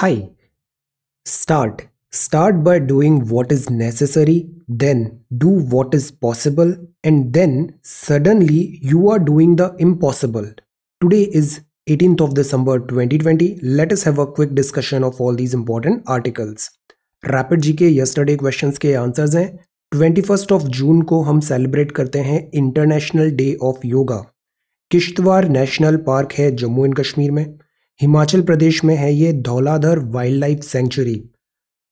Hi. Start. Start by doing what is necessary, then do what is possible, and then suddenly you are doing the impossible. Today is 18th of December 2020. Let us have a quick discussion of all these important articles. Rapid G K yesterday questions के answers हैं twenty first of June को हम celebrate करते हैं international day of yoga Kishtwar national park है Jammu and Kashmir में हिमाचल प्रदेश में है ये Dhauladhar wild life sanctuary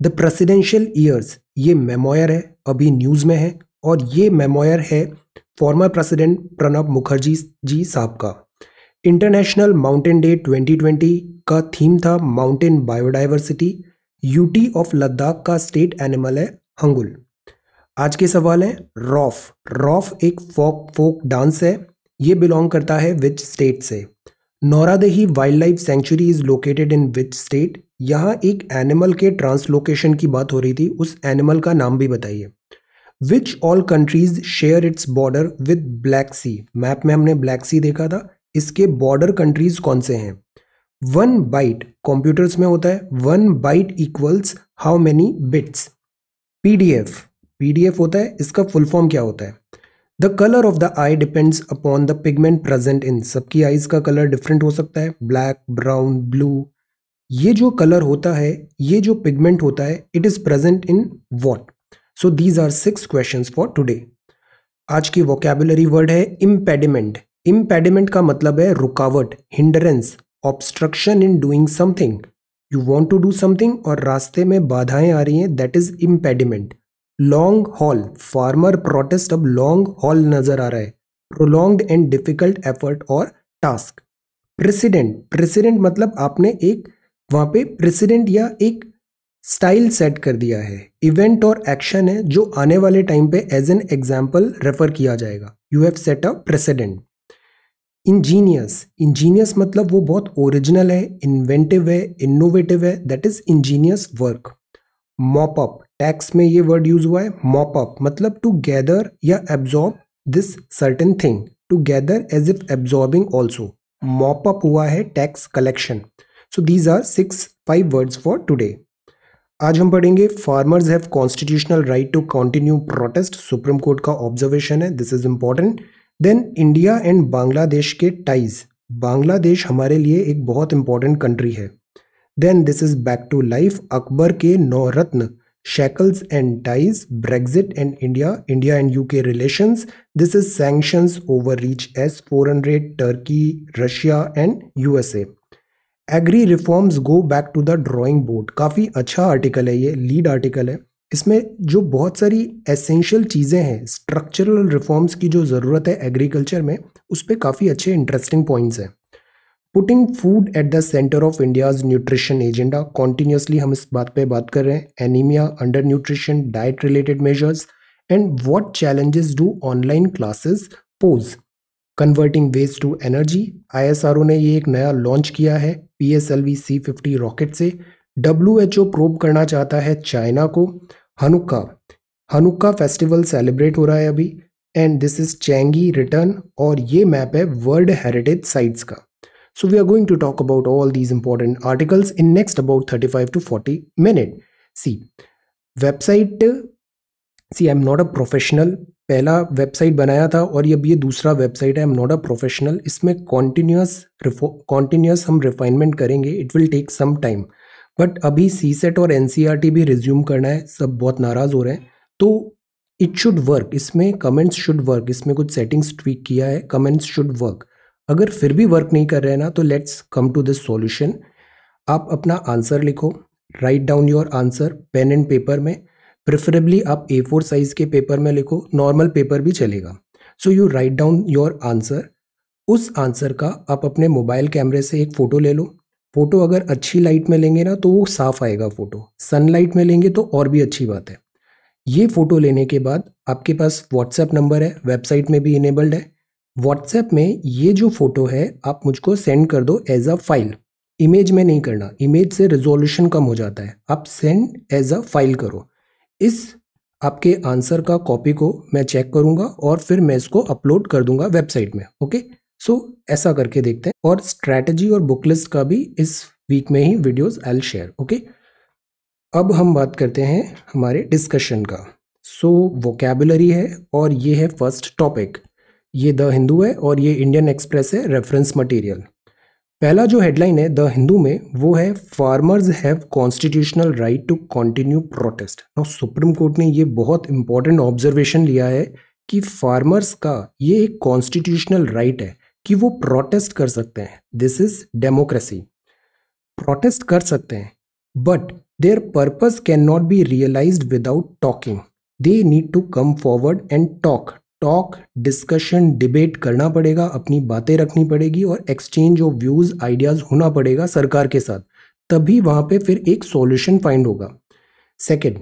the presidential years ये मेमोयर है अभी न्यूज़ में है और ये मेमोयर है फॉर्मर प्रेसिडेंट प्रणब मुखर्जी जी साहब का इंटरनेशनल माउंटेन डे 2020 का थीम था mountain biodiversity UT of Ladakh का स्टेट एनिमल है हंगुल आज के सवाल है रॉफ रॉफ एक फोक फोक डांस है ये बिलोंग करता है विच स्टेट से Nauradehi wild life sanctuary is located in which state यहाँ एक एनिमल के ट्रांसलोकेशन की बात हो रही थी उस एनिमल का नाम भी बताइए which all countries share its border with black sea map में हमने ब्लैक सी देखा था इसके बॉर्डर कंट्रीज कौन से हैं वन बाइट कंप्यूटर्स में होता है one byte equals how many bits PDF PDF होता है इसका फुल फॉर्म क्या होता है the colour of the eye depends upon the pigment present in सबकी आईज का कलर डिफरेंट हो सकता है ब्लैक ब्राउन ब्लू ये जो कलर होता है ये जो पिगमेंट होता है it is present in what so these are six question for today आज की वोकेबुलरी वर्ड है इम्पेडिमेंट इम्पेडिमेंट का मतलब है रुकावट hindrance obstruction in doing something you want to do something और रास्ते में बाधाएं आ रही हैं that is impediment long haul farmer protest अब लॉन्ग हॉल नजर आ रहा है प्रोलॉन्ग एंड डिफिकल्ट एफर्ट और टास्क प्रेसिडेंट प्रेसिडेंट मतलब आपने एक वहां पे प्रेसिडेंट या एक स्टाइल सेट कर दिया है इवेंट और एक्शन है जो आने वाले टाइम पे एज एन एग्जाम्पल रेफर किया जाएगा you have set a precedent ingenious ingenious मतलब वो बहुत ओरिजिनल है इन्वेंटिव है इनोवेटिव है that is ingenious work mop up tax में ये वर्ड यूज हुआ है मॉपअप मतलब टू गैदर या absorb this certain thing to gather as if absorbing also mop up हुआ है tax collection so these are six five words for today आज हम पढ़ेंगे farmers have constitutional right to continue protest supreme court का observation है this is important then India and Bangladesh के ties Bangladesh हमारे लिए एक बहुत इंपॉर्टेंट कंट्री है then this is back to life Akbar के नौ रत्न shackles and ties, Brexit and India, India and UK relations. This is sanctions overreach as foreign rate, Turkey, Russia and USA. Agri reforms go back to the drawing board काफ़ी अच्छा article है ये lead article है इसमें जो बहुत सारी essential चीज़ें हैं स्ट्रक्चरल रिफॉर्म्स की जो ज़रूरत है एग्रीकल्चर में उस पर काफ़ी अच्छे इंटरेस्टिंग पॉइंट्स हैं putting food at the centre of India's nutrition agenda continuously हम इस बात पे बात कर रहे हैं anaemia under nutrition diet related measures and what challenges do online classes pose converting waste to energy ISRO ने ये एक नया लॉन्च किया है P S L V C fifty rocket से डब्ल्यू एच ओ प्रोब करना चाहता है चाइना को हनुक्का हनुक्का फेस्टिवल सेलिब्रेट हो रहा है अभी and this is Changi return और ये मैप है वर्ल्ड हेरिटेज साइट्स का So we are going to talk about all these important articles in next about 35 to 40 minute. See, website see I am not a professional पहला website बनाया था और अब ये दूसरा website I am not a professional इसमें continuous continuous हम refinement करेंगे it will take some time but अभी सी सेट और एन e भी रिज्यूम करना है सब बहुत नाराज़ हो रहे हैं तो इट शुड वर्क इसमें कमेंट्स शुड वर्क इसमें कुछ सेटिंग्स ट्वीक किया है कमेंट्स शुड वर्क अगर फिर भी वर्क नहीं कर रहे हैं ना तो let's come to this solution आप अपना आंसर लिखो write down your answer pen and paper में प्रेफरेबली आप ए फोर साइज के पेपर में लिखो नॉर्मल पेपर भी चलेगा so you write down your answer उस आंसर का आप अपने मोबाइल कैमरे से एक फ़ोटो ले लो फ़ोटो अगर अच्छी लाइट में लेंगे ना तो वो साफ़ आएगा फ़ोटो सनलाइट में लेंगे तो और भी अच्छी बात है ये फ़ोटो लेने के बाद आपके पास व्हाट्सएप नंबर है वेबसाइट में भी इनेबल्ड है व्हाट्सएप में ये जो फ़ोटो है आप मुझको सेंड कर दो एज अ फाइल इमेज में नहीं करना इमेज से रिजोल्यूशन कम हो जाता है आप सेंड एज अ फाइल करो इस आपके आंसर का कॉपी को मैं चेक करूंगा और फिर मैं इसको अपलोड कर दूंगा वेबसाइट में ओके सो so, ऐसा करके देखते हैं और स्ट्रेटजी और बुक लिस्ट का भी इस वीक में ही वीडियोस आई शेयर ओके अब हम बात करते हैं हमारे डिस्कशन का सो so, वोकेबलरी है और ये है फर्स्ट टॉपिक ये द हिंदू है और ये इंडियन एक्सप्रेस है रेफरेंस मटेरियल पहला जो हेडलाइन है द हिंदू में वो है farmers have constitutional right to continue protest और सुप्रीम कोर्ट ने ये बहुत इंपॉर्टेंट ऑब्जर्वेशन लिया है कि फार्मर्स का ये एक कॉन्स्टिट्यूशनल राइट है कि वो प्रोटेस्ट कर सकते हैं दिस इज डेमोक्रेसी प्रोटेस्ट कर सकते हैं but their purpose can not be realise without talking they need to come forward and talk talk discussion debate करना पड़ेगा अपनी बातें रखनी पड़ेगी और एक्सचेंज ऑफ व्यूज़ आइडियाज़ होना पड़ेगा सरकार के साथ तभी वहां पे फिर एक सॉल्यूशन फाइंड होगा सेकंड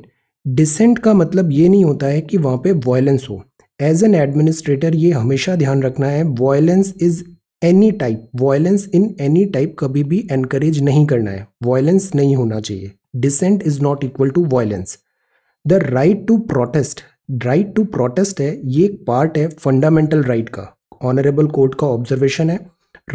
डिसेंट का मतलब ये नहीं होता है कि वहां पे वॉयलेंस हो एज एन एडमिनिस्ट्रेटर ये हमेशा ध्यान रखना है violence is any type violence in any type कभी भी एनकरेज नहीं करना है वॉयलेंस नहीं होना चाहिए dissent is not equal to violence the right to protest right to protest है ये एक पार्ट है फंडामेंटल राइट right का ऑनरेबल कोर्ट का ऑब्जर्वेशन है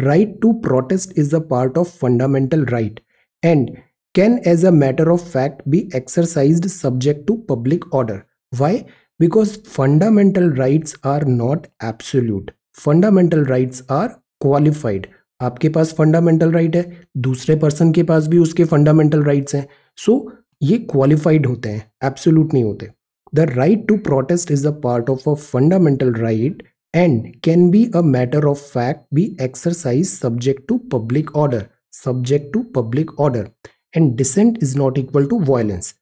right to protest is a part of fundamental right and can as a matter of fact be exercise subject to public order why because fundamental rights are not absolute fundamental rights are qualified आपके पास fundamental right right है दूसरे person के पास भी उसके fundamental rights हैं सो ये qualified होते हैं एब्सोल्यूट नहीं होते The right to protest is a part of a fundamental right and can be a matter of fact be exercised subject to public order subject to public order and dissent is not equal to violence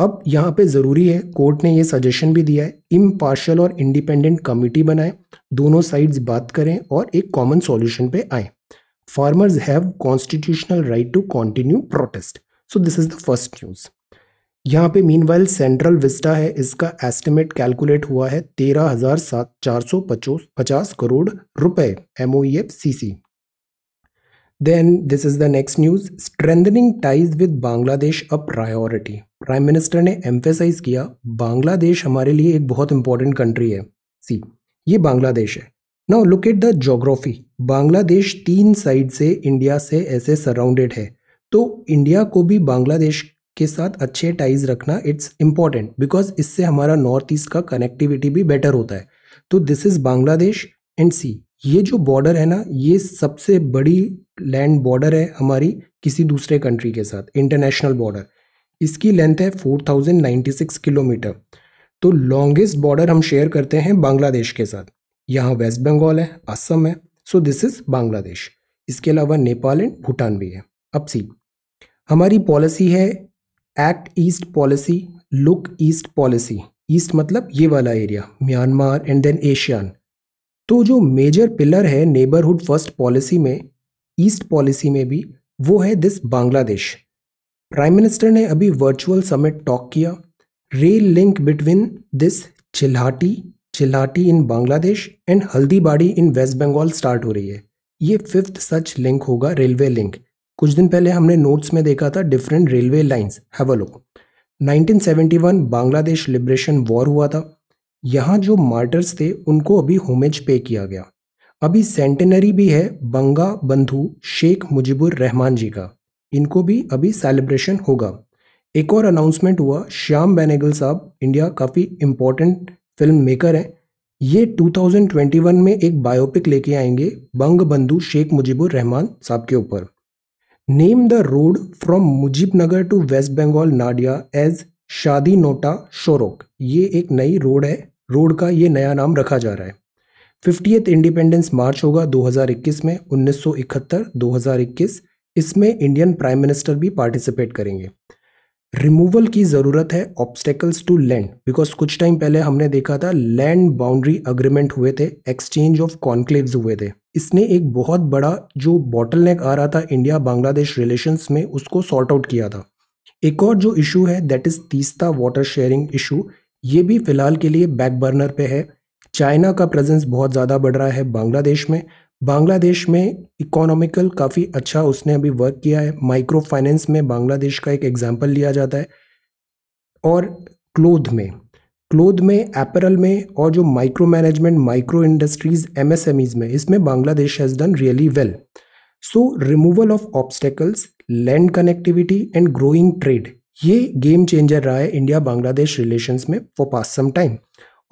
अब यहाँ पे ज़रूरी है court ने ये suggestion भी दिया है इम्पार्शल और इंडिपेंडेंट कमिटी बनाए दोनों साइड्स बात करें और एक कॉमन सॉल्यूशन पे आए farmers have constitutional right to continue protest so this is the first news यहाँ पे मीन सेंट्रल विस्टा है इसका एस्टिमेट कैलकुलेट हुआ है तेरह हजार सात चार सौ पचोस पचास करोड़ रुपए M O F C C Then this is the next news. Strengthening ties with prime minister ने एम्फेसाइज किया बांग्लादेश हमारे लिए एक बहुत इंपॉर्टेंट कंट्री है सी ये बांग्लादेश है now look at the geography Bangladesh तीन साइड से इंडिया से ऐसे सराउंडेड है तो इंडिया को भी बांग्लादेश के साथ अच्छे टाइज रखना इट्स इम्पॉर्टेंट बिकॉज इससे हमारा नॉर्थ ईस्ट का कनेक्टिविटी भी बेटर होता है तो this is Bangladesh and see ये जो बॉर्डर है ना ये सबसे बड़ी लैंड बॉर्डर है हमारी किसी दूसरे कंट्री के साथ इंटरनेशनल बॉर्डर इसकी लेंथ है 4096 किलोमीटर तो लॉन्गेस्ट बॉर्डर हम शेयर करते हैं बांग्लादेश के साथ यहाँ वेस्ट बंगाल है असम है सो दिस इज़ बांग्लादेश इसके अलावा नेपाल एंड भूटान भी है अब सी हमारी पॉलिसी है act east policy look east policy east मतलब ये वाला area Myanmar and then ASEAN तो जो मेजर पिलर है नेबरहुड फर्स्ट पॉलिसी में ईस्ट पॉलिसी में भी वो है दिस बांग्लादेश प्राइम मिनिस्टर ने अभी वर्चुअल समिट टॉक किया rail link between this Chilahati Chilahati in Bangladesh and Haldibari in west Bengal start हो रही है ये फिफ्थ सच लिंक होगा रेलवे लिंक कुछ दिन पहले हमने नोट्स में देखा था different railway lines have a look 1971 Bangladesh liberation war हुआ था यहाँ जो मार्टर्स थे उनको अभी होमेज पे किया गया अभी सेंटेनरी भी है बंगा बंधु शेख मुजीबुर रहमान जी का इनको भी अभी सेलिब्रेशन होगा एक और अनाउंसमेंट हुआ श्याम बेनेगल साहब इंडिया काफ़ी इम्पोर्टेंट फिल्म मेकर हैं ये 2021 में एक बायोपिक लेके आएंगे बंग बंधु शेख मुजीबुर रहमान साहब के ऊपर name the road from Mujibnagar to west Bengal Nadia as Shadhinota Shorok ये एक नई रोड है रोड का ये नया नाम रखा जा रहा है फिफ्टीथ इंडिपेंडेंस मार्च होगा 2021 में 1971 2021 इसमें इंडियन प्राइम मिनिस्टर भी पार्टिसिपेट करेंगे रिमूवल की ज़रूरत है ऑब्स्टेकल्स टू लैंड बिकॉज कुछ टाइम पहले हमने देखा था लैंड बाउंड्री अग्रीमेंट हुए थे एक्सचेंज ऑफ कॉन्क्लेव्स हुए थे इसने एक बहुत बड़ा जो बॉटल नेक आ रहा था इंडिया बांग्लादेश रिलेशंस में उसको सॉर्ट आउट किया था एक और जो इशू है that is Teesta water sharing issue ये भी फ़िलहाल के लिए बैक बर्नर पे है चाइना का प्रेजेंस बहुत ज़्यादा बढ़ रहा है बांग्लादेश में बांग्लादेश में इकोनॉमिकल काफ़ी अच्छा उसने अभी वर्क किया है माइक्रो फाइनेंस में बांग्लादेश का एक एग्जाम्पल लिया जाता है और क्लोथ में क्लोथ में एपरल में और जो micro management micro industries MSMEs में इसमें Bangladesh has done really well so removal of obstacles land connectivity and growing trade ये गेम चेंजर रहा है इंडिया बांग्लादेश रिलेशंस में फॉर पास सम टाइम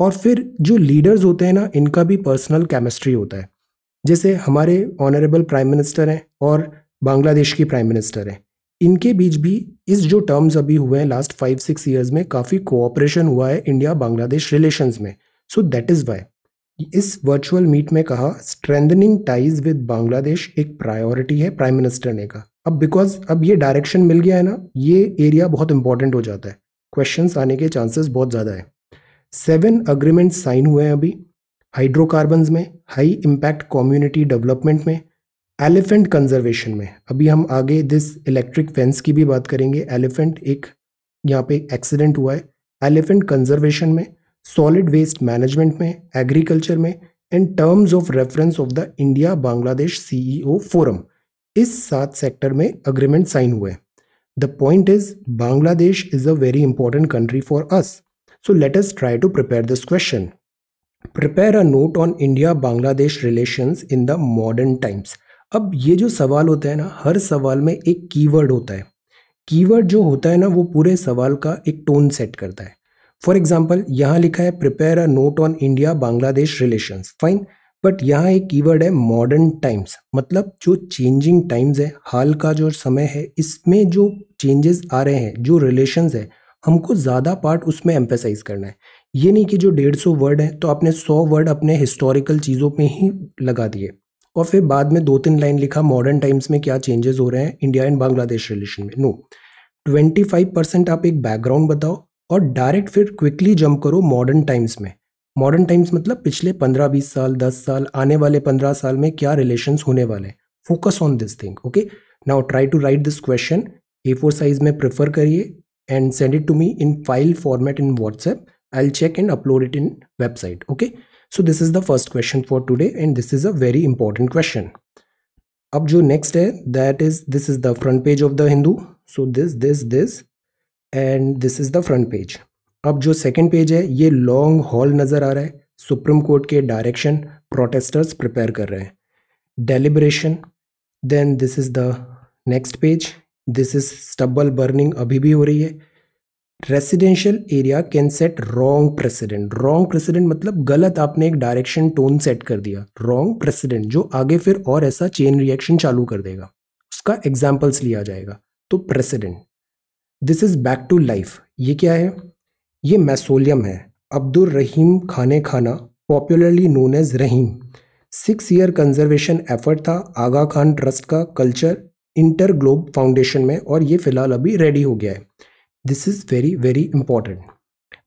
और फिर जो लीडर्स होते हैं ना इनका भी पर्सनल केमिस्ट्री होता है जैसे हमारे ऑनरेबल प्राइम मिनिस्टर हैं और बांग्लादेश की प्राइम मिनिस्टर हैं इनके बीच भी इस जो टर्म्स अभी हुए हैं लास्ट फाइव सिक्स ईयर्स में काफ़ी कोऑपरेशन हुआ है इंडिया बांग्लादेश रिलेशंस में सो दैट इज़ वाई इस वर्चुअल मीट में कहा स्ट्रेंथनिंग टाइज विद बांग्लादेश एक प्रायोरिटी है प्राइम मिनिस्टर ने कहा अब बिकॉज अब ये डायरेक्शन मिल गया है ना ये एरिया बहुत इंपॉर्टेंट हो जाता है क्वेश्चन आने के चांसेस बहुत ज़्यादा है सेवन अग्रीमेंट साइन हुए हैं अभी हाइड्रोकार्बन्स में हाई इम्पैक्ट कम्युनिटी डेवलपमेंट में एलिफेंट कंजर्वेशन में अभी हम आगे दिस इलेक्ट्रिक फेंस की भी बात करेंगे एलिफेंट एक यहाँ पे एक्सीडेंट हुआ है एलिफेंट कंजर्वेशन में सॉलिड वेस्ट मैनेजमेंट में एग्रीकल्चर में and terms of reference of the India Bangladesh CEO forum इस सात सेक्टर में अग्रीमेंट साइन हुए the point is Bangladesh is a very important country for us so let us try to prepare this question prepare a note on India Bangladesh relation in the modern times अब ये जो सवाल होता है ना हर सवाल में एक कीवर्ड होता है कीवर्ड जो होता है ना वो पूरे सवाल का एक टोन सेट करता है फॉर एग्जाम्पल यहाँ लिखा है prepare a note on India Bangladesh relations fine but यहाँ एक कीवर्ड है मॉडर्न टाइम्स मतलब जो चेंजिंग टाइम्स है हाल का जो समय है इसमें जो चेंजेस आ रहे हैं जो रिलेशंस है हमको ज़्यादा पार्ट उसमें एम्पेसाइज करना है ये नहीं कि जो डेढ़ सौ वर्ड है तो आपने सौ वर्ड अपने हिस्टोरिकल चीज़ों में ही लगा दिए और फिर बाद में दो तीन लाइन लिखा मॉडर्न टाइम्स में क्या चेंजेस हो रहे हैं इंडिया एंड बांग्लादेश रिलेशन में नो ट्वेंटी फाइव परसेंट आप एक बैकग्राउंड बताओ और डायरेक्ट फिर क्विकली जंप करो मॉडर्न टाइम्स में मॉडर्न टाइम्स मतलब पिछले पंद्रह बीस साल दस साल आने वाले पंद्रह साल में क्या रिलेशन होने वाले हैं focus on this thing okay now try to write this question A four size में प्रेफर करिए and send it to me in file format in WhatsApp I will check and upload it in website okay so this is the first question for today and this is a very important question अब जो next है that is this is the front page of the Hindu so this this this and this is the front page अब जो second page है ये long haul नज़र आ रहा है सुप्रीम कोर्ट के डायरेक्शन प्रोटेस्टर्स प्रिपेयर कर रहे हैं deliberation then this is the next page this is stubble burning अभी भी हो रही है residential area can set wrong precedent wrong precedent मतलब गलत आपने एक डायरेक्शन टोन सेट कर दिया रॉन्ग प्रेसिडेंट जो आगे फिर और ऐसा चेन रिएक्शन चालू कर देगा उसका एग्जाम्पल्स लिया जाएगा तो precedent this is back to life ये क्या है ये मैसोलियम है Abdul Rahim Khane Khana popularly known as Rahim six year conservation effort था आगा खान ट्रस्ट का कल्चर इंटर ग्लोब फाउंडेशन में और ये फिलहाल अभी रेडी हो गया है this is very very important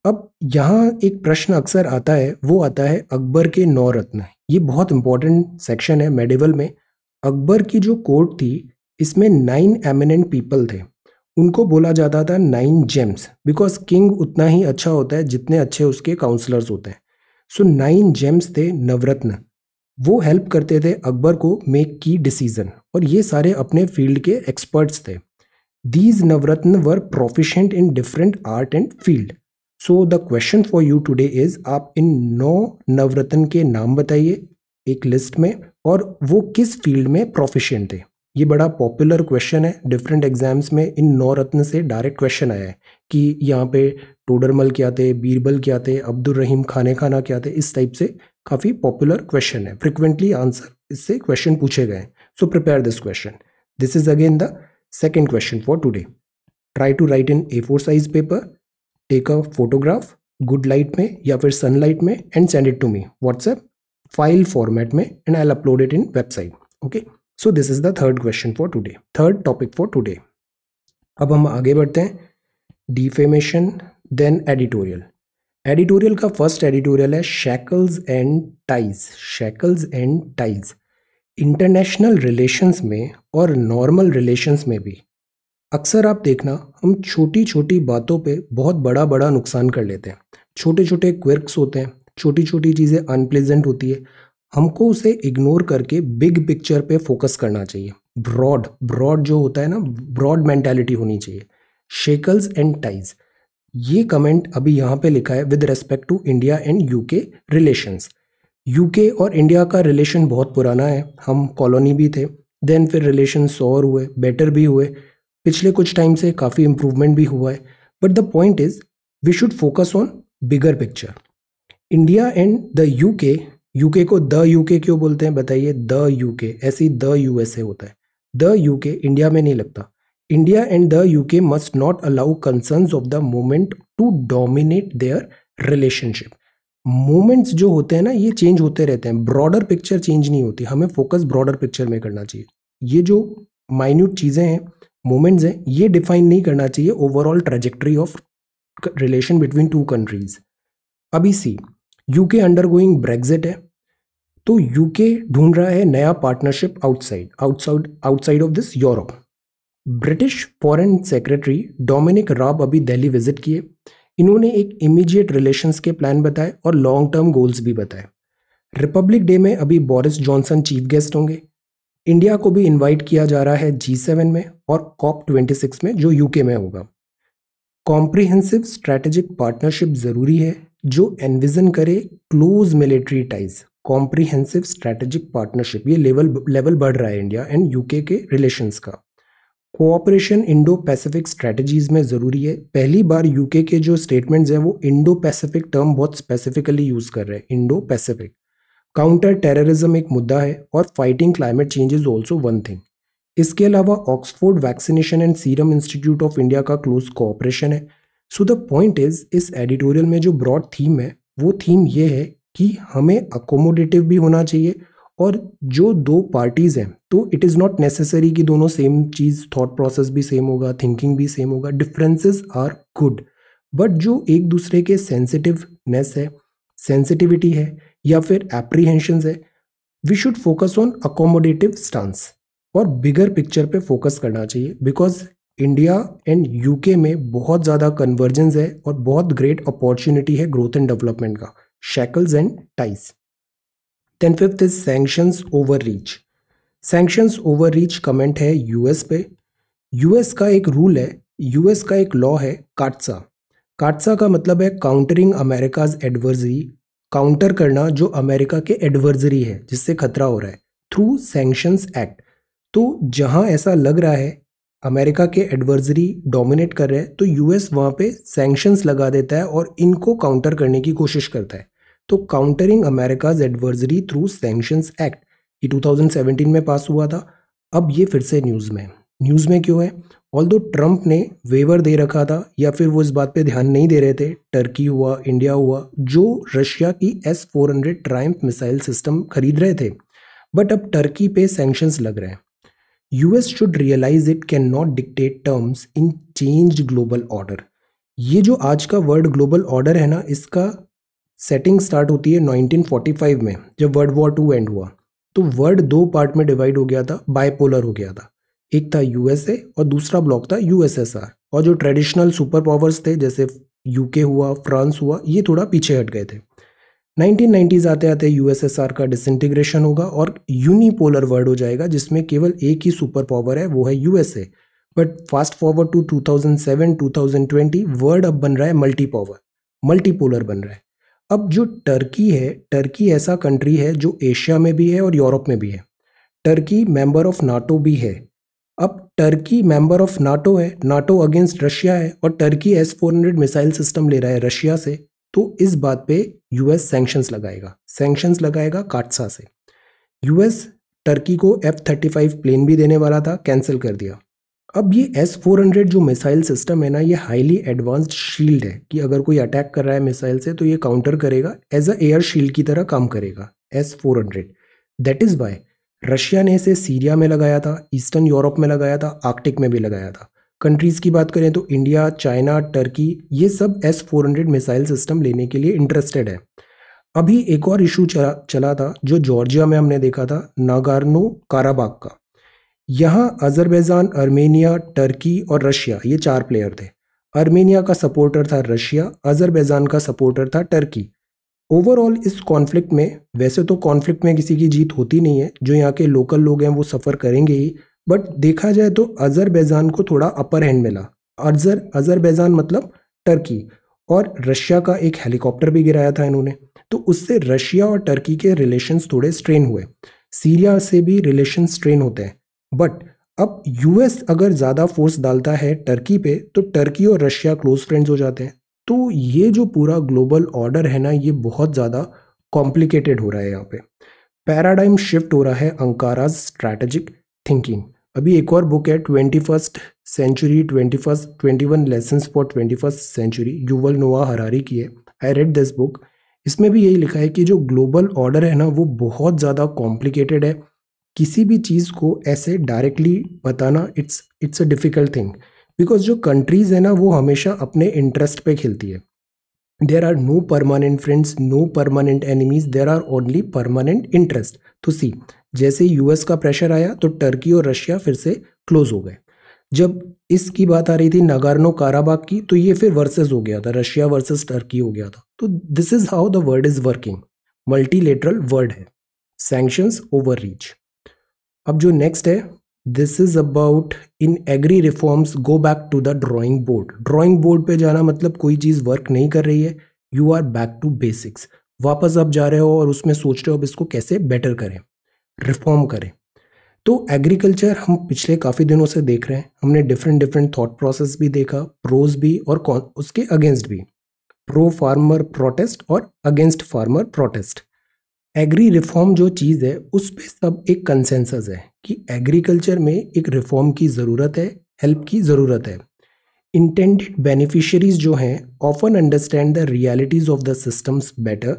अब यहाँ एक प्रश्न अक्सर आता है वो आता है अकबर के नौ रत्न ये बहुत इंपॉर्टेंट सेक्शन है मेडिवल में अकबर की जो कोर्ट थी इसमें नाइन एमिनेंट पीपल थे उनको बोला जाता था नाइन जेम्स बिकॉज किंग उतना ही अच्छा होता है जितने अच्छे उसके काउंसलर्स होते हैं सो नाइन जेम्स थे नवरत्न वो हेल्प करते थे अकबर को मेक की डिसीज़न और ये सारे अपने फील्ड के एक्सपर्ट्स थे These Navratna were proficient in different art and field. So the question for you today is आप इन नौ नवरत्न के नाम बताइए एक लिस्ट में और वो किस फील्ड में प्रोफिशिएंट थे ये बड़ा पॉपुलर क्वेश्चन है डिफरेंट एग्जाम्स में इन नौ रत्न से डायरेक्ट क्वेश्चन आया है कि यहाँ पे टोडरमल क्या थे बीरबल क्या थे अब्दुल रहीम खाने खाना क्या थे इस टाइप से काफ़ी पॉपुलर क्वेश्चन है फ्रिक्वेंटली आंसर इससे क्वेश्चन पूछे गए so prepare this question this is again the Second question for today. Try to write in A4 size paper. Take a photograph good light में या फिर सनलाइट में and send it to me WhatsApp file format में and I upload it in website okay so this is the third question for today third topic for today अब हम आगे बढ़ते हैं डिफेमेशन देन एडिटोरियल एडिटोरियल का first editorial है shackles and ties shackles and ties international relations में और normal relations में भी अक्सर आप देखना हम छोटी छोटी बातों पे बहुत बड़ा बड़ा नुकसान कर लेते हैं छोटे छोटे क्विर्क्स होते हैं छोटी छोटी चीज़ें अनप्लेजेंट होती है हमको उसे इग्नोर करके बिग पिक्चर पे फोकस करना चाहिए ब्रॉड ब्रॉड जो होता है ना ब्रॉड मेंटेलिटी होनी चाहिए शेकल्स एंड टाइज ये कमेंट अभी यहाँ पे लिखा है with respect to India and UK relations UK और इंडिया का रिलेशन बहुत पुराना है हम कॉलोनी भी थे देन फिर रिलेशन और हुए बेटर भी हुए पिछले कुछ टाइम से काफ़ी इम्प्रूवमेंट भी हुआ है but the point is we should focus on bigger picture India and the UK UK को द यूके क्यों बोलते हैं बताइए द यूके ऐसी द यूएसए होता है द यूके इंडिया में नहीं लगता India and the UK must not allow concerns of the moment to dominate their relationship moments जो होते हैं ना ये चेंज होते रहते हैं ब्रॉडर पिक्चर चेंज नहीं होती हमें फोकस ब्रॉडर पिक्चर में करना चाहिए ये जो माइन्यूट चीज़ें हैं मोमेंट्स हैं ये डिफाइन नहीं करना चाहिए overall trajectory of relation between two countries अभी see UK undergoing Brexit है तो यूके ढूंढ रहा है नया partnership outside outside outside of this Europe British foreign secretary Dominic Raab अभी दिल्ली विजिट किए इन्होंने एक इमीडिएट रिलेशंस के प्लान बताए और लॉन्ग टर्म गोल्स भी बताए रिपब्लिक डे में अभी बोरिस जॉनसन चीफ गेस्ट होंगे इंडिया को भी इनवाइट किया जा रहा है जी सेवन में और कॉप ट्वेंटी सिक्स में जो यूके में होगा कॉम्प्रिहेंसिव स्ट्रेटेजिक पार्टनरशिप ज़रूरी है जो एनविजन करे close military ties comprehensive strategic partnership ये लेवल लेवल बढ़ रहा है इंडिया एंड यूके के रिलेशंस का कोऑपरेशन इंडो पैसिफिक स्ट्रेटजीज में ज़रूरी है पहली बार यूके के जो स्टेटमेंट्स हैं वो इंडो पैसिफिक टर्म बहुत स्पेसिफिकली यूज़ कर रहे हैं इंडो पैसिफिक काउंटर टेररिज्म एक मुद्दा है और fighting climate change is also one thing इसके अलावा Oxford vaccination and serum institute of India का क्लोज कोऑपरेशन है सो द पॉइंट इज इस एडिटोरियल में जो ब्रॉड थीम है वो थीम ये है कि हमें अकोमोडेटिव भी होना चाहिए और जो दो पार्टीज़ हैं तो इट इज़ नॉट नेसेसरी कि दोनों सेम चीज़ थॉट प्रोसेस भी सेम होगा थिंकिंग भी सेम होगा डिफरेंसेस आर गुड बट जो एक दूसरे के सेंसिटिवनेस है सेंसिटिविटी है या फिर एप्रीहेंशन है we should focus on accommodative stance और बिगर पिक्चर पे फोकस करना चाहिए बिकॉज इंडिया एंड यूके में बहुत ज़्यादा कन्वर्जेंस है और बहुत ग्रेट अपॉर्चुनिटी है ग्रोथ एंड डेवलपमेंट का shackles and ties then fifth is overreach sanctions overreach comment है यूएस पे यूएस का एक रूल है यूएस का एक लॉ है काटसा काटसा का मतलब है काउंटरिंग अमेरिकाज एडवर्जरी काउंटर करना जो अमेरिका के एडवर्जरी है जिससे खतरा हो रहा है थ्रू सेंक्शंस एक्ट तो जहां ऐसा लग रहा है अमेरिका के एडवर्जरी डोमिनेट कर रहे हैं तो यूएस वहां पे सेंक्शंस लगा देता है और इनको काउंटर करने की कोशिश करता है तो countering America's adversary through sanctions act ये 2017 में पास हुआ था अब ये फिर से न्यूज़ में न्यूज़ में क्यों है ऑल दो ट्रंप ने वेवर दे रखा था या फिर वो इस बात पे ध्यान नहीं दे रहे थे टर्की हुआ इंडिया हुआ जो रशिया की S four hundred triumph missile system खरीद रहे थे बट अब टर्की पे सेंक्शंस लग रहे हैं US should realise it can not dictate terms in change global order ये जो आज का वर्ल्ड ग्लोबल ऑर्डर है ना इसका सेटिंग स्टार्ट होती है 1945 में जब वर्ल्ड वॉर टू एंड हुआ तो वर्ल्ड दो पार्ट में डिवाइड हो गया था बायपोलर हो गया था एक था यूएसए और दूसरा ब्लॉक था यूएसएसआर और जो ट्रेडिशनल सुपर पावर्स थे जैसे यूके हुआ फ्रांस हुआ ये थोड़ा पीछे हट गए थे नाइनटीन आते आते यूएसएसआर का डिसइंटीग्रेशन होगा और यूनिपोलर वर्ल्ड हो जाएगा जिसमें केवल एक ही सुपर पावर है वो है USA but fast forward to 2007 2020 world अब बन रहा है मल्टी पावर मल्टीपोलर बन रहा है अब जो टर्की है टर्की ऐसा कंट्री है जो एशिया में भी है और यूरोप में भी है टर्की मेंबर ऑफ नाटो भी है अब टर्की मेंबर ऑफ नाटो है नाटो अगेंस्ट रशिया है और Turkey S four hundred missile system ले रहा है रशिया से तो इस बात पे यूएस सैंक्शंस लगाएगा सैंक्शंस लगाएगा काटसा से यूएस टर्की को एफ थर्टी फाइव प्लेन भी देने वाला था कैंसिल कर दिया अब ये एस फोर हंड्रेड जो मिसाइल सिस्टम है ना ये हाईली एडवांस्ड शील्ड है कि अगर कोई अटैक कर रहा है मिसाइल से तो ये काउंटर करेगा एज अ एयर शील्ड की तरह काम करेगा S four hundred that is why Russia ने इसे सीरिया में लगाया था ईस्टर्न यूरोप में लगाया था आर्कटिक में भी लगाया था कंट्रीज़ की बात करें तो इंडिया चाइना टर्की ये सब S four hundred missile system लेने के लिए इंटरेस्टेड है अभी एक और इशू चला चला था जो जॉर्जिया में हमने देखा था नागार्नो काराबाग का यहाँ अजरबैजान आर्मेनिया टर्की और रशिया ये चार प्लेयर थे अर्मेनिया का सपोर्टर था रशिया अजरबैजान का सपोर्टर था टर्की ओवरऑल इस कॉन्फ्लिक्ट में वैसे तो कॉन्फ्लिक्ट में किसी की जीत होती नहीं है जो यहाँ के लोकल लोग हैं वो सफ़र करेंगे ही बट देखा जाए तो अजरबैजान को थोड़ा अपर हैंड मिला अजर अजरबैजान मतलब टर्की और रशिया का एक हेलीकॉप्टर भी गिराया था इन्होंने तो उससे रशिया और टर्की के रिलेशंस थोड़े स्ट्रेन हुए सीरिया से भी रिलेशन स्ट्रेन होते हैं बट अब यूएस अगर ज़्यादा फोर्स डालता है टर्की पे तो टर्की और रशिया क्लोज फ्रेंड्स हो जाते हैं तो ये जो पूरा ग्लोबल ऑर्डर है ना ये बहुत ज़्यादा कॉम्प्लिकेटेड हो रहा है यहाँ पे पैराडाइम शिफ्ट हो रहा है अंकाराज स्ट्रैटेजिक थिंकिंग अभी एक और बुक है twenty first century twenty first twenty one lesson for twenty first century Yuval Noah Harari की है आई रेड दिस बुक इसमें भी यही लिखा है कि जो ग्लोबल ऑर्डर है ना वो बहुत ज़्यादा कॉम्प्लिकेटेड है किसी भी चीज़ को ऐसे डायरेक्टली बताना it's it's a difficult thing because जो कंट्रीज़ है ना वो हमेशा अपने इंटरेस्ट पे खेलती है there are no permanent friends no permanent enemies there are only permanent interest तो सी जैसे यूएस का प्रेशर आया तो टर्की और रशिया फिर से क्लोज हो गए जब इसकी बात आ रही थी नगारनो काराबाग की तो ये फिर वर्सेस हो गया था रशिया वर्सेस टर्की हो गया था तो this is how the world is working multilateral world है सैंक्शंस ओवर रीच अब जो नेक्स्ट है this is about in agri reforms go back to the drawing board drawing board पे जाना मतलब कोई चीज़ वर्क नहीं कर रही है you are back to basics वापस आप जा रहे हो और उसमें सोच रहे हो अब इसको कैसे बेटर करें रिफॉर्म करें तो एग्रीकल्चर हम पिछले काफ़ी दिनों से देख रहे हैं हमने डिफरेंट डिफरेंट थॉट प्रोसेस भी देखा प्रोज भी और उसके अगेंस्ट भी प्रो फार्मर प्रोटेस्ट और against farmer protest agri reform जो चीज़ है उस पर सब एक कंसेंसस है कि एग्रीकल्चर में एक रिफॉर्म की ज़रूरत है हेल्प की ज़रूरत है इंटेंडेड बेनिफिशरीज जो हैं often understand the realities of the systems better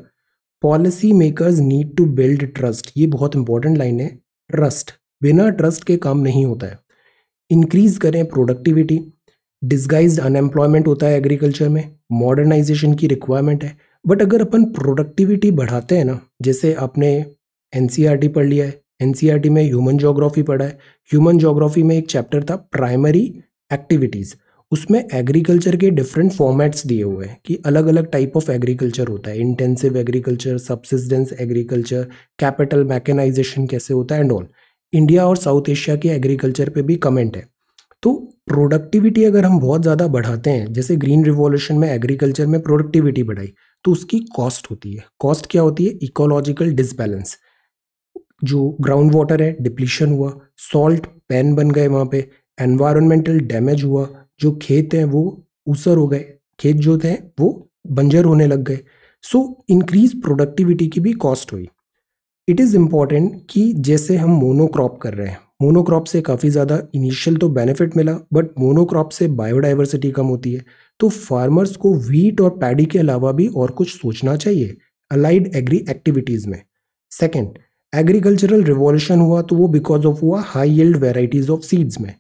policy makers need to build trust ये बहुत इंपॉर्टेंट लाइन है ट्रस्ट बिना ट्रस्ट के काम नहीं होता है इंक्रीज करें प्रोडक्टिविटी डिस्गाइज अनएम्प्लॉयमेंट होता है एग्रीकल्चर में मॉडर्नाइजेशन की रिक्वायरमेंट है बट अगर अपन प्रोडक्टिविटी बढ़ाते हैं ना जैसे आपने एन e पढ़ लिया है एन e में ह्यूमन जोग्राफी पढ़ा है ह्यूमन जोग्राफी में एक चैप्टर था प्राइमरी एक्टिविटीज़ उसमें एग्रीकल्चर के डिफरेंट फॉर्मेट्स दिए हुए हैं कि अलग अलग टाइप ऑफ एग्रीकल्चर होता है intensive agriculture subsistence agriculture capital mechanisation कैसे होता है एंड ऑल इंडिया और साउथ एशिया के एग्रीकल्चर पे भी कमेंट है तो प्रोडक्टिविटी अगर हम बहुत ज़्यादा बढ़ाते हैं जैसे ग्रीन रिवॉल्यूशन में एग्रीकल्चर में प्रोडक्टिविटी बढ़ाई तो उसकी कॉस्ट होती है कॉस्ट क्या होती है इकोलॉजिकल डिसबैलेंस जो ग्राउंड वाटर है डिप्लीशन हुआ सॉल्ट पैन बन गए वहाँ पे एनवायरमेंटल डैमेज हुआ जो खेत हैं वो ऊसर हो गए खेत जो थे वो बंजर होने लग गए सो इंक्रीज प्रोडक्टिविटी की भी कॉस्ट हुई इट इज़ इम्पॉर्टेंट कि जैसे हम मोनोक्रॉप कर रहे हैं मोनोक्रॉप से काफ़ी ज़्यादा इनिशियल तो बेनिफिट मिला बट मोनोक्रॉप से बायोडाइवर्सिटी कम होती है तो फार्मर्स को वीट और पैडी के अलावा भी और कुछ सोचना चाहिए अलाइड एग्री एक्टिविटीज़ में सेकेंड एग्रीकल्चरल रिवॉल्यूशन हुआ तो वो बिकॉज ऑफ हुआ high yield varieties of seeds में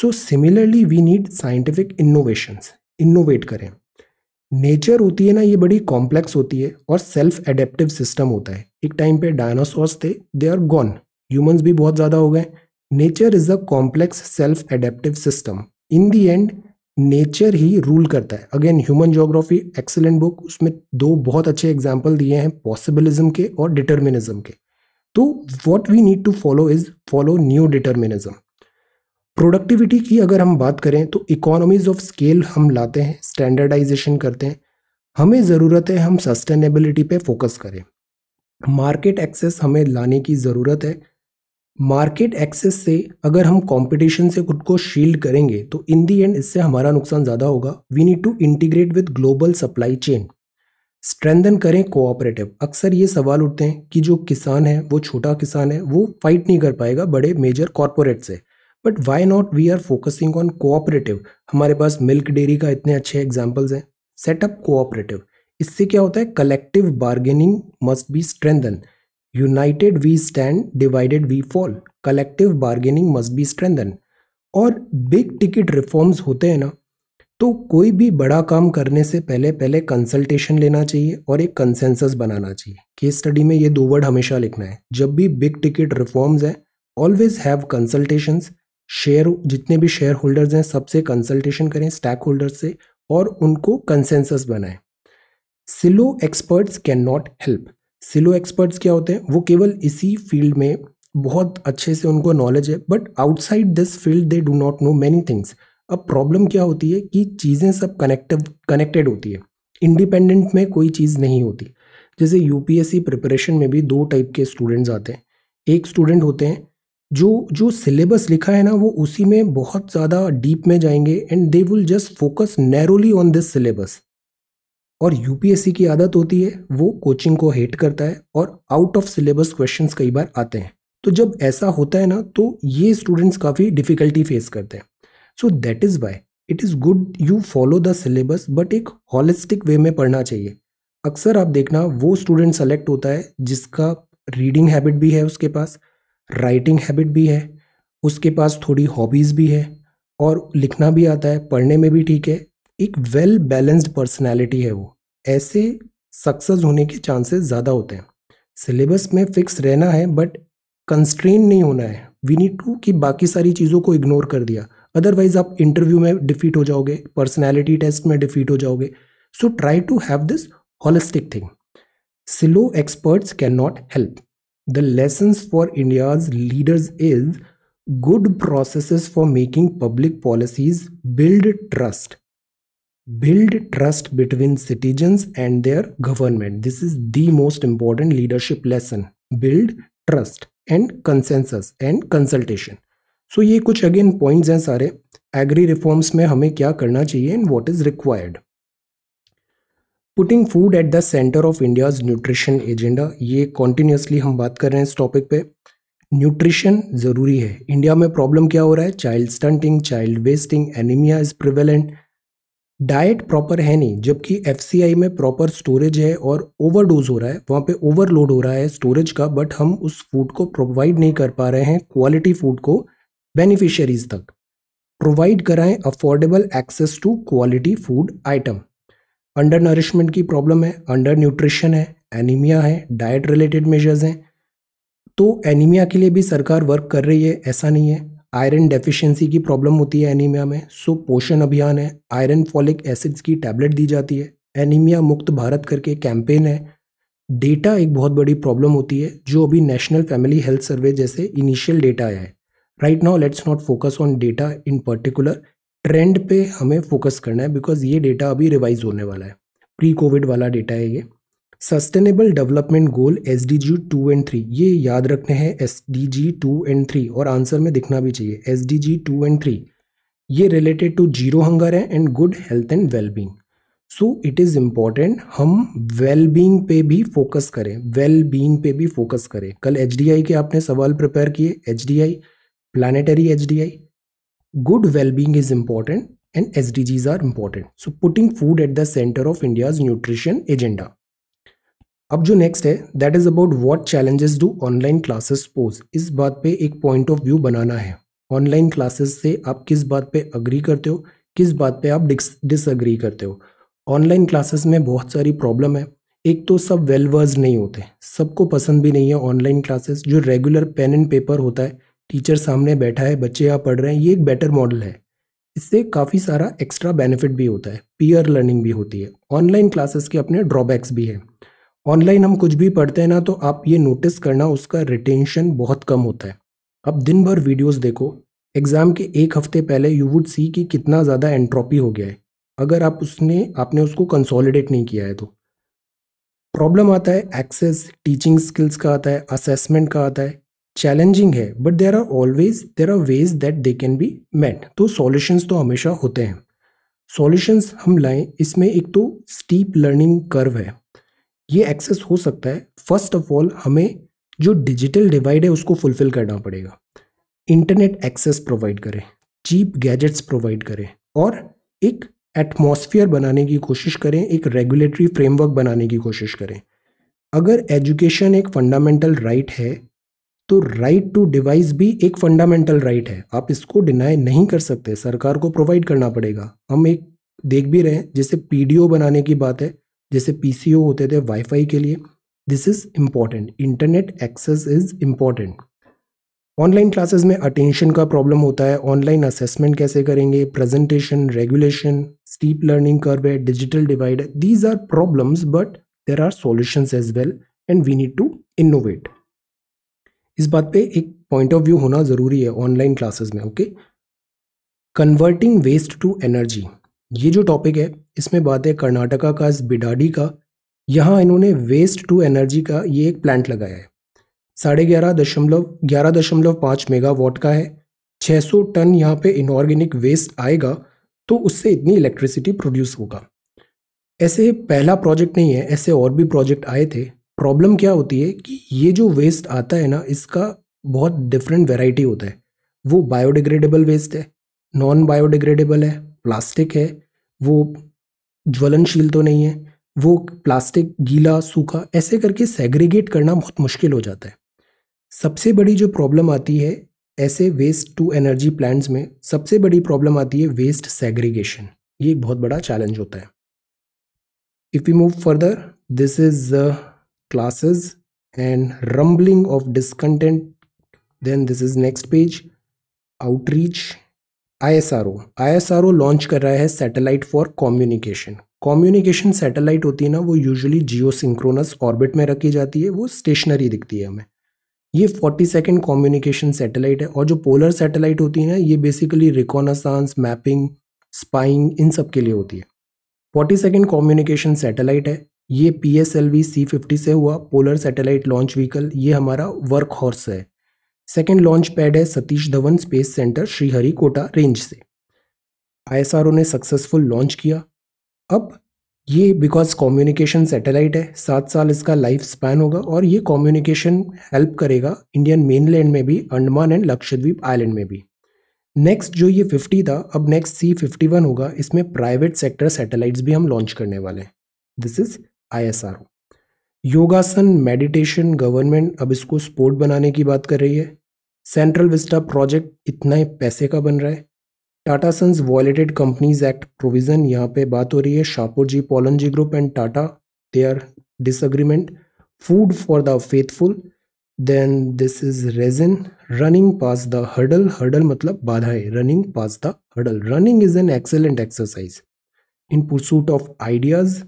so similarly we need scientific innovations innovate करें नेचर होती है ना ये बड़ी कॉम्प्लेक्स होती है और सेल्फ एडेप्टिव सिस्टम होता है एक टाइम पे डायनासोर्स थे दे आर गॉन ह्यूमंस भी बहुत ज़्यादा हो गए nature is a complex self adaptive system in the end nature ही रूल करता है again human geography excellent book उसमें दो बहुत अच्छे एग्जाम्पल दिए हैं पॉसिबिलिज्म के और डिटर्मिनिज्म के तो what we need to follow is follow new determinism productivity की अगर हम बात करें तो इकोनॉमीज ऑफ स्केल हम लाते हैं स्टैंडर्डाइजेशन करते हैं हमें ज़रूरत है हम सस्टेनेबिलिटी पे फोकस करें मार्केट एक्सेस हमें लाने की ज़रूरत है मार्केट एक्सेस से अगर हम कंपटीशन से खुद को शील्ड करेंगे तो इन दी एंड इससे हमारा नुकसान ज़्यादा होगा we need to integrate with global supply chain strengthen करें कोऑपरेटिव अक्सर ये सवाल उठते हैं कि जो किसान है वो छोटा किसान है वो फाइट नहीं कर पाएगा बड़े मेजर कॉरपोरेट से but why not we are focusing on cooperative हमारे पास मिल्क डेयरी का इतने अच्छे एग्जाम्पल्स हैं सेटअप कोऑपरेटिव इससे क्या होता है collective bargaining must be strengthen united we stand divided we fall collective bargaining must be strengthen और बिग टिकट रिफॉर्म्स होते हैं ना तो कोई भी बड़ा काम करने से पहले पहले कंसल्टेशन लेना चाहिए और एक कंसेंसस बनाना चाहिए केस स्टडी में ये दो वर्ड हमेशा लिखना है जब भी बिग टिकट रिफॉर्म्स हैं ऑलवेज हैव कंसल्टेशंस शेयर जितने भी शेयर होल्डर्स हैं सबसे कंसल्टेशन करें स्टैक होल्डर्स से और उनको कंसेंसस बनाएं silo experts can not help silo experts क्या होते हैं वो केवल इसी फील्ड में बहुत अच्छे से उनको नॉलेज है but outside this field they do not know many things अब प्रॉब्लम क्या होती है कि चीज़ें सब कनेक्टिव कनेक्टेड होती है इंडिपेंडेंट में कोई चीज़ नहीं होती जैसे यू प्रिपरेशन में भी दो टाइप के स्टूडेंट्स आते हैं एक स्टूडेंट होते हैं जो जो सिलेबस लिखा है ना वो उसी में बहुत ज़्यादा डीप में जाएंगे and they will just focus narrowly on this syllabus और यूपीएससी की आदत होती है वो कोचिंग को हेट करता है और आउट ऑफ सिलेबस क्वेश्चन कई बार आते हैं तो जब ऐसा होता है ना तो ये स्टूडेंट्स काफ़ी डिफ़िकल्टी फेस करते हैं so that is why it is good you follow the syllabus but एक हॉलिस्टिक वे में पढ़ना चाहिए अक्सर आप देखना वो स्टूडेंट सेलेक्ट होता है जिसका रीडिंग हैबिट भी है उसके पास राइटिंग हैबिट भी है उसके पास थोड़ी हॉबीज़ भी है और लिखना भी आता है पढ़ने में भी ठीक है एक वेल बैलेंस्ड पर्सनैलिटी है वो ऐसे सक्सेस होने के चांसेस ज़्यादा होते हैं सिलेबस में फिक्स रहना है बट कंस्ट्रेन नहीं होना है वी नीड टू कि बाकी सारी चीज़ों को इग्नोर कर दिया अदरवाइज आप इंटरव्यू में डिफीट हो जाओगे पर्सनैलिटी टेस्ट में डिफीट हो जाओगे so try to have this holistic thing silo experts can not help the lessons for India's leaders is good process for making public policies build trust build trust between citizen and their government this is the most important leadership lesson build trust and consensus and consultation so ये कुछ again points हैं सारे agree reforms में हमें क्या करना चाहिए and what is required putting food at the centre of India's nutrition agenda ये कॉन्टिन्यूसली हम बात कर रहे हैं इस टॉपिक पे न्यूट्रिशन ज़रूरी है इंडिया में प्रॉब्लम क्या हो रहा है child stunting child wasting anaemia is prevalent diet proper है नहीं जबकि एफ में प्रॉपर स्टोरेज है और ओवरडोज हो रहा है वहाँ पे ओवरलोड हो रहा है स्टोरेज का बट हम उस फूड को प्रोवाइड नहीं कर पा रहे हैं क्वालिटी फूड को बेनिफिशरीज तक प्रोवाइड कराएं affordable access to quality food item under nourishment की प्रॉब्लम है अंडर न्यूट्रिशन है एनीमिया है डाइट रिलेटेड मेजर्स हैं तो एनीमिया के लिए भी सरकार वर्क कर रही है ऐसा नहीं है आयरन डेफिशिएंसी की प्रॉब्लम होती है एनीमिया में सो पोषण अभियान है आयरन फॉलिक एसिड्स की टैबलेट दी जाती है एनीमिया मुक्त भारत करके कैंपेन है डेटा एक बहुत बड़ी प्रॉब्लम होती है जो अभी नेशनल फैमिली हेल्थ सर्वे जैसे इनिशियल डेटा आया है right now let's not focus on data in particular trend पे हमें फोकस करना है बिकॉज ये डेटा अभी रिवाइज होने वाला है प्री कोविड वाला डेटा है ये sustainable development goal S D G two and three ये याद रखने हैं S D G two and three और आंसर में दिखना भी चाहिए S D G two and three ये रिलेटेड टू जीरो हंगर है and good health and wellbeing so it is important हम वेलबींग बींग पे भी फोकस करें वेलबींग बींग पे भी फोकस करें कल एच डी आई के आपने सवाल प्रिपेयर किए H D I planetary H D I good wellbeing is important D Gs are important so putting food at the centre of India's nutrition agenda अब जो नेक्स्ट है that is about what challenges do online classes pose इस बात पे एक point of view बनाना है online classes से आप किस बात पे अग्री करते हो किस बात पे आप डिसअग्री करते हो ऑनलाइन क्लासेस में बहुत सारी प्रॉब्लम है एक तो सब वेलवर्स नहीं होते सबको पसंद भी नहीं है ऑनलाइन क्लासेस जो रेगुलर पेन एंड पेपर होता है टीचर सामने बैठा है बच्चे यहाँ पढ़ रहे हैं ये एक बेटर मॉडल है इससे काफ़ी सारा एक्स्ट्रा बेनिफिट भी होता है पीयर लर्निंग भी होती है ऑनलाइन क्लासेस के अपने ड्रॉबैक्स भी हैं ऑनलाइन हम कुछ भी पढ़ते हैं ना तो आप ये नोटिस करना उसका रिटेंशन बहुत कम होता है अब दिन भर वीडियोस देखो एग्ज़ाम के एक हफ्ते पहले यू वुड सी कि कितना ज़्यादा एंट्रोपी हो गया है अगर आप उसने आपने उसको कंसोलिडेट नहीं किया है तो प्रॉब्लम आता है एक्सेस टीचिंग स्किल्स का आता है असेसमेंट का आता है चैलेंजिंग है but there are always there are ways that they can be met तो सॉल्यूशंस तो हमेशा होते हैं सॉल्यूशंस हम लाएं इसमें एक तो स्टीप लर्निंग कर्व है ये एक्सेस हो सकता है फर्स्ट ऑफ ऑल हमें जो डिजिटल डिवाइड है उसको फुलफिल करना पड़ेगा इंटरनेट एक्सेस प्रोवाइड करें चीप गैजेट्स प्रोवाइड करें और एक एटमॉस्फेयर बनाने की कोशिश करें एक रेगुलेटरी फ्रेमवर्क बनाने की कोशिश करें अगर एजुकेशन एक फंडामेंटल राइट right है तो राइट टू डिवाइस भी एक फंडामेंटल राइट right है आप इसको डिनाई नहीं कर सकते सरकार को प्रोवाइड करना पड़ेगा हम एक देख भी रहे हैं जैसे पीडीओ बनाने की बात है जैसे पी होते थे वाईफाई के लिए this is important internet access is important online classes में अटेंशन का प्रॉब्लम होता है ऑनलाइन असेसमेंट कैसे करेंगे presentation regulation steep learning curve है digital divide these are problems but there are solutions as well and we need to innovate इस बात पे एक पॉइंट ऑफ व्यू होना ज़रूरी है ऑनलाइन क्लासेस में okay converting waste to energy ये जो टॉपिक है इसमें बात है कर्नाटका का बिडाडी का यहाँ इन्होंने वेस्ट टू एनर्जी का ये एक प्लांट लगाया है साढ़े ग्यारह दशमलव ग्यारह दशमलव पाँच मेगावाट का है 600 टन यहाँ पे इनऑर्गेनिक वेस्ट आएगा तो उससे इतनी इलेक्ट्रिसिटी प्रोड्यूस होगा ऐसे पहला प्रोजेक्ट नहीं है ऐसे और भी प्रोजेक्ट आए थे प्रॉब्लम क्या होती है कि ये जो वेस्ट आता है ना इसका बहुत डिफरेंट वेराइटी होता है वो बायोडिग्रेडेबल वेस्ट है नॉन बायोडिग्रेडेबल है प्लास्टिक है वो ज्वलनशील तो नहीं है वो प्लास्टिक गीला सूखा ऐसे करके सेग्रीगेट करना बहुत मुश्किल हो जाता है सबसे बड़ी जो प्रॉब्लम आती है ऐसे वेस्ट टू एनर्जी प्लांट्स में सबसे बड़ी प्रॉब्लम आती है वेस्ट सेग्रीगेशन ये एक बहुत बड़ा चैलेंज होता है if you move further this is classes and rumbling of discontent then this is next page outreach ISRO ISRO launch कर रहा है satellite for communication communication satellite होती है ना वो यूजुअली जियो सिंक्रोनस ऑर्बिट में रखी जाती है वो स्टेशनरी दिखती है हमें ये फोर्टी सेकेंड कॉम्युनिकेशन सैटेलाइट है और जो पोलर सैटेलाइट होती है ना ये बेसिकली रिकॉनसांस मैपिंग स्पाइंग इन सब के लिए होती है फोर्टी सेकेंड कॉम्युनिकेशन सैटेलाइट है ये P S L V C fifty से हुआ पोलर सैटेलाइट लॉन्च व्हीकल ये हमारा वर्क हॉर्स है सेकेंड लॉन्च पैड है Satish Dhawan space centre Sriharikota range से आईएसआरओ ने सक्सेसफुल लॉन्च किया अब ये बिकॉज कम्युनिकेशन सैटेलाइट है सात साल इसका लाइफ स्पैन होगा और ये कम्युनिकेशन हेल्प करेगा इंडियन मेनलैंड में भी अंडमान एंड लक्षद्वीप आइलैंड में भी नेक्स्ट जो ये फिफ्टी था अब नेक्स्ट सी फिफ्टी वन होगा इसमें प्राइवेट सेक्टर सैटेलाइट्स भी हम लॉन्च करने वाले हैं दिस इज आई योगासन मेडिटेशन गवर्नमेंट अब इसको स्पोर्ट बनाने की बात कर रही है सेंट्रल विस्टा प्रोजेक्ट इतना पैसे का बन रहा है Tata sons violated companies act provision यहाँ पे बात हो रही है Shapoor ji Pallon ji group and Tata they are disagreement food for the faithful then this is reason running past the hurdle hurdle मतलब बाधा है running past the hurdle running is an excellent exercise in pursuit of ideas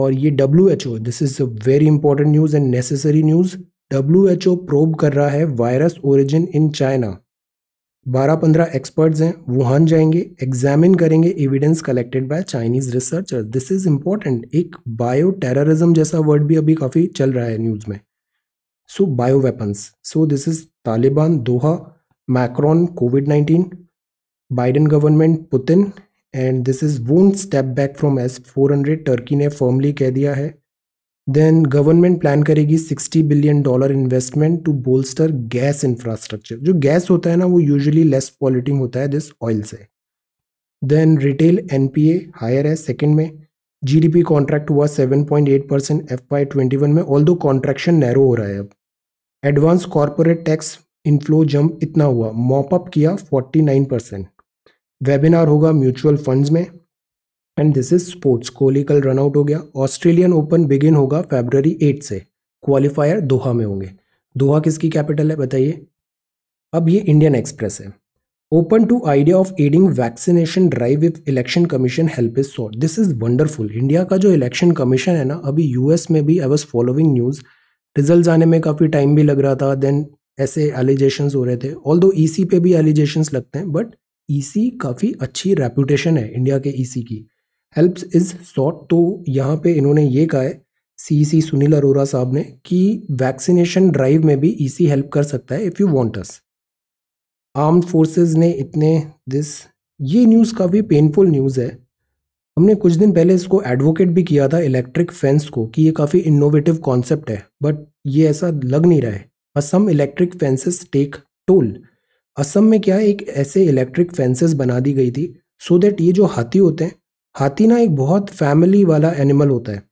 और ये W H O this is a very important news and necessary news W H O probe कर रहा है virus origin in China बारह पंद्रह experts हैं Wuhan जाएंगे examine करेंगे evidence collected by Chinese researcher this is important एक bio terrorism जैसा वर्ड भी अभी काफ़ी चल रहा है न्यूज़ में so bio weapons so this is Taliban Doha Macron COVID nineteen Biden government Putin and this is one step back from S four hundred Turkey ने फॉर्मली कह दिया है देन गवर्नमेंट प्लान करेगी 60 billion dollar investment to bolster gas infrastructure जो gas होता है ना वो यूजुअली लेस पॉल्यूटिंग होता है दिस ऑयल से देन रिटेल एनपीए हायर है सेकंड में जीडीपी कॉन्ट्रैक्ट हुआ 7.8 परसेंट एफ आई ट्वेंटी में ऑल दो कॉन्ट्रैक्शन नैरो हो रहा है अब advance corporate tax inflow jump इतना हुआ मॉपअप किया नाइन परसेंट वेबिनार होगा म्यूचुअल फंड्स में and this is sports Kohli कल रन आउट हो गया ऑस्ट्रेलियन ओपन बिगिन होगा फेबररी एट से क्वालिफायर दोहा में होंगे दोहा किसकी कैपिटल है बताइए अब ये इंडियन एक्सप्रेस है open to idea of adding vaccination drive with election commission help is sought this is wonderful India का जो इलेक्शन कमीशन है ना अभी यूएस में भी I was following news result आने में काफ़ी टाइम भी लग रहा था देन ऐसे एलिजेशन हो रहे थे ऑल दो ई पे भी एलिजेशन लगते हैं बट ई e काफ़ी अच्छी रेपूटेशन है इंडिया के ई e की हेल्प्स इज सॉट तो यहाँ पे इन्होंने ये कहा है सी सी e सुनील अरोरा साहब ने कि वैक्सीनेशन ड्राइव में भी ईसी e हेल्प कर सकता है if you want US arm forces ने इतने दिस ये न्यूज़ काफ़ी पेनफुल न्यूज़ है हमने कुछ दिन पहले इसको एडवोकेट भी किया था इलेक्ट्रिक फेंस को कि ये काफ़ी इनोवेटिव कॉन्सेप्ट है बट ये ऐसा लग नहीं रहा है Assam electric fences take toll Assam में क्या एक ऐसे इलेक्ट्रिक फेंसेस बना दी गई थी सो so दैट ये जो हाथी होते हैं हाथी ना एक बहुत फैमिली वाला एनिमल होता है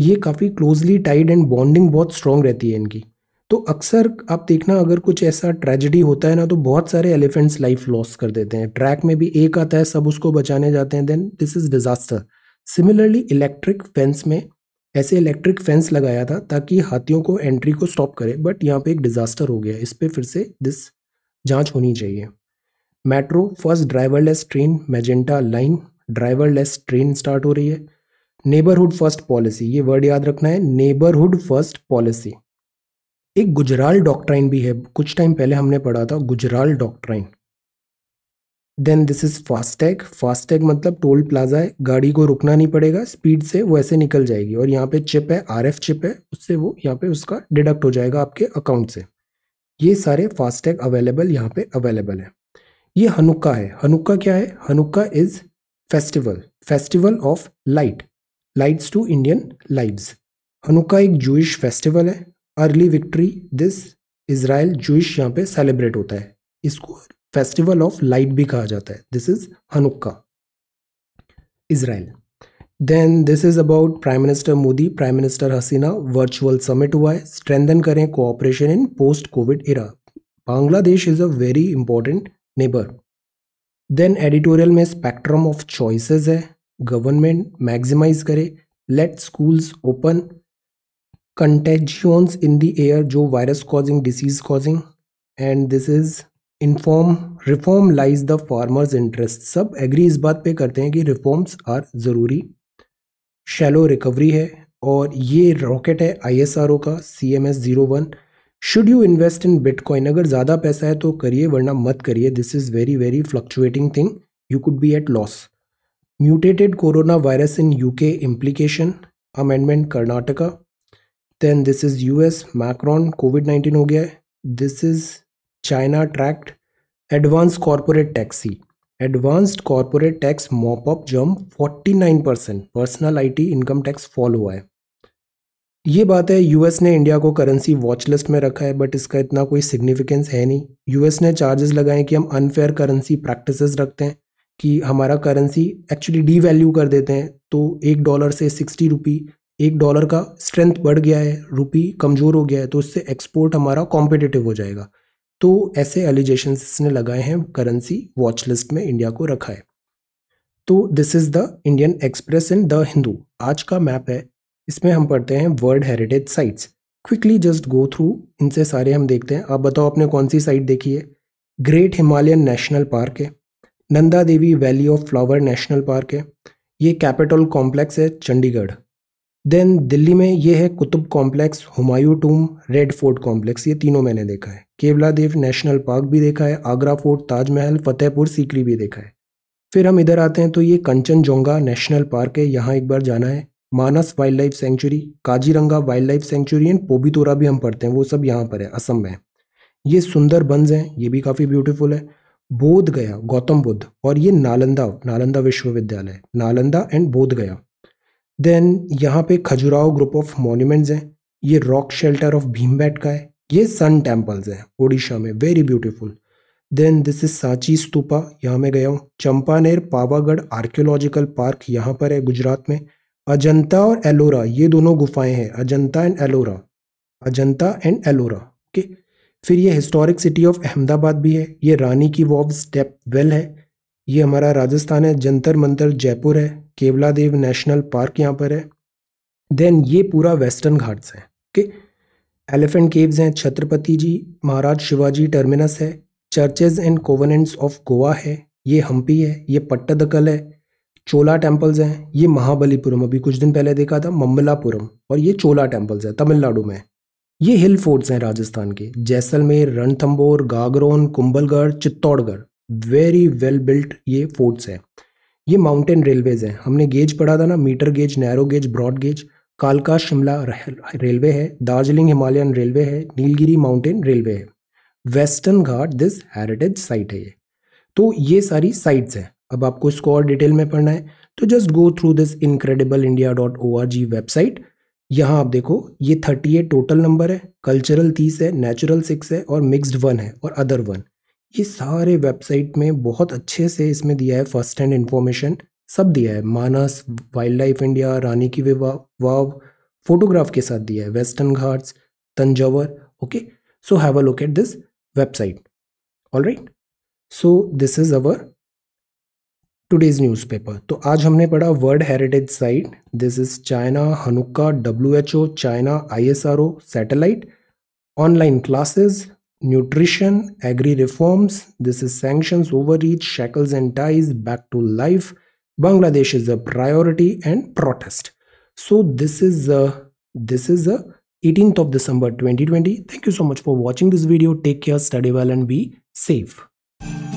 ये काफ़ी क्लोजली टाइड एंड बॉन्डिंग बहुत स्ट्रॉन्ग रहती है इनकी तो अक्सर आप देखना अगर कुछ ऐसा ट्रेजिडी होता है ना तो बहुत सारे एलिफेंट्स लाइफ लॉस कर देते हैं ट्रैक में भी एक आता है सब उसको बचाने जाते हैं then this is disaster similarly electric fence में ऐसे इलेक्ट्रिक फेंस लगाया था ताकि हाथियों को एंट्री को स्टॉप करे बट यहाँ पे एक डिज़ास्टर हो गया इस पर फिर से दिस जांच होनी चाहिए metro first driverless train magenta line driver less train start हो रही है नेबरहुड फर्स्ट पॉलिसी ये वर्ड याद रखना है नेबरहुड फर्स्ट पॉलिसी एक गुजराल डॉक्ट्राइन भी है कुछ टाइम पहले हमने पढ़ा था Gujral doctrine then this is FASTag FASTag मतलब टोल प्लाजा है गाड़ी को रुकना नहीं पड़ेगा स्पीड से वो ऐसे निकल जाएगी और यहाँ पे चिप है आर चिप है उससे वो यहाँ पे उसका डिडक्ट हो जाएगा आपके अकाउंट से ये सारे फास्टैग अवेलेबल यहाँ पे अवेलेबल है ये हनुक्का है हनुक्का क्या है Hanukkah is festival festival of light lights to Indian lives Hanukkah एक जूश फेस्टिवल है early victory this Israel Jewish यहाँ पे सेलिब्रेट होता है इसको फेस्टिवल ऑफ लाइट भी कहा जाता है this is Hanukkah Israel then this is about prime minister Modi prime minister Hasina virtual summit हुआ है स्ट्रेंथन करें cooperation in post COVID era Bangladesh is a very important neighbour then editorial में स्पेक्ट्रम ऑफ चॉइसेस है government maximise करे let schools open contagions in the air जो virus causing disease causing and this is inform reform lies the farmers interest सब agree इस बात पे करते हैं कि रिफॉर्म्स आर ज़रूरी शैलो रिकवरी है और ये रॉकेट है आईएसआरओ का C M S zero one should you invest in bitcoin अगर ज़्यादा पैसा है तो करिए वरना मत करिए this is very very fluctuating thing you could be at loss mutated corona in U K implication amendment Karnataka then this is U S Macron COVID nineteen हो गया है this is China tract advance corporate taxi advanced corporate tax mopup forty nine percent personal I T income tax fall हुआ है ये बात है US ने India को करेंसी वॉच लिस्ट में रखा है बट इसका इतना कोई सिग्निफिकेंस है नहीं यूएस ने चार्जेस लगाए कि हम अनफेयर करेंसी प्रैक्टिसेस रखते हैं कि हमारा करेंसी एक्चुअली डी वैल्यू कर देते हैं तो एक डॉलर से सिक्सटी रुपी एक डॉलर का स्ट्रेंथ बढ़ गया है रुपी कमज़ोर हो गया है तो उससे एक्सपोर्ट हमारा कॉम्पिटिटिव हो जाएगा तो ऐसे एलिजेशन इसने लगाए हैं करेंसी वॉच लिस्ट में इंडिया को रखा है तो this is the Indian express in the Hindu आज का मैप है इसमें हम पढ़ते हैं world heritage sites quickly just go through इनसे सारे हम देखते हैं आप बताओ आपने कौन सी साइट देखी है ग्रेट हिमालयन नेशनल पार्क है Nanda Devi valley of flower national park है ये कैपिटल कॉम्प्लेक्स है चंडीगढ़ देन दिल्ली में ये है Qutub complex Humayun tomb red fort complex ये तीनों मैंने देखा है केवला देव नेशनल पार्क भी देखा है आगरा फोर्ट ताजमहल फतेहपुर सीकरी भी देखा है फिर हम इधर आते हैं तो ये कंचनजोंगा नेशनल पार्क है यहाँ एक बार जाना है Manas wild life sanctuary Kaziranga wild life sanctuary and Pobitora भी हम पढ़ते हैं वो सब यहाँ पर है असम में ये सुंदर बंस हैं ये भी काफ़ी ब्यूटीफुल है बोध गया गौतम बुद्ध और ये नालंदा नालंदा विश्वविद्यालय नालंदा एंड बोध गया देन यहाँ पे खजुराहो ग्रुप ऑफ मॉन्यूमेंट्स हैं ये रॉक शेल्टर ऑफ भीमबैट का है ये सन टेम्पल्स हैं ओडिशा में very beautiful then this is Sanchi Stupa यहाँ मैं गया हूँ चंपानेर पावागढ़ आर्क्योलॉजिकल पार्क यहाँ पर है गुजरात में अजंता और एलोरा ये दोनों गुफाएं हैं Ajanta and Ellora Ajanta and Ellora okay फिर ये हिस्टोरिक सिटी ऑफ अहमदाबाद भी है ये रानी की वॉब स्टेप वेल है ये हमारा राजस्थान है जंतर मंतर जयपुर है केवला देव नेशनल पार्क यहाँ पर है देन ये पूरा वेस्टर्न घाट्स है ओके एलिफेंट केव्स हैं छत्रपति जी महाराज शिवाजी टर्मिनस है churches and convents of Goa है ये हम्पी है ये पट्टदकल है चोला टेम्पल्स हैं ये महाबलीपुरम अभी कुछ दिन पहले देखा था मम्बलापुरम और ये चोला टेम्पल्स है तमिलनाडु में ये हिल फोर्ट्स हैं राजस्थान के Jaisalmer Ranthambore Gagron Kumbhalgarh Chittorgarh very well built ये फोर्ट्स हैं ये माउंटेन रेलवेज हैं हमने गेज पढ़ा था ना meter gauge narrow gauge broad gauge कालका शिमला रेलवे है दार्जिलिंग हिमालयन रेलवे है नीलगिरी माउंटेन रेलवे है Western Ghat this heritage site है ये तो ये सारी साइट्स हैं अब आपको इसको और डिटेल में पढ़ना है तो just go through this incredible India dot O R G website यहाँ आप देखो ये थर्टी एट टोटल नंबर है कल्चरल तीस है नेचुरल सिक्स है और मिक्सड वन है और अदर वन ये सारे वेबसाइट में बहुत अच्छे से इसमें दिया है फर्स्ट हैंड इन्फॉर्मेशन सब दिया है Manas wildlife India Rani ki Vav photograph के साथ दिया है Western Ghats Thanjavur okay so have a look at this website all right so this is our today's newspaper तो आज हमने पढ़ा world heritage site this is China Hanukkah W H O China I S R O satellite online classes nutrition agri reforms this is sanctions overreach shackles and ties back to life Bangladesh is a priority and protest so this is this is a of December twenty twenty thank you so much for watching this video take care study well and be safe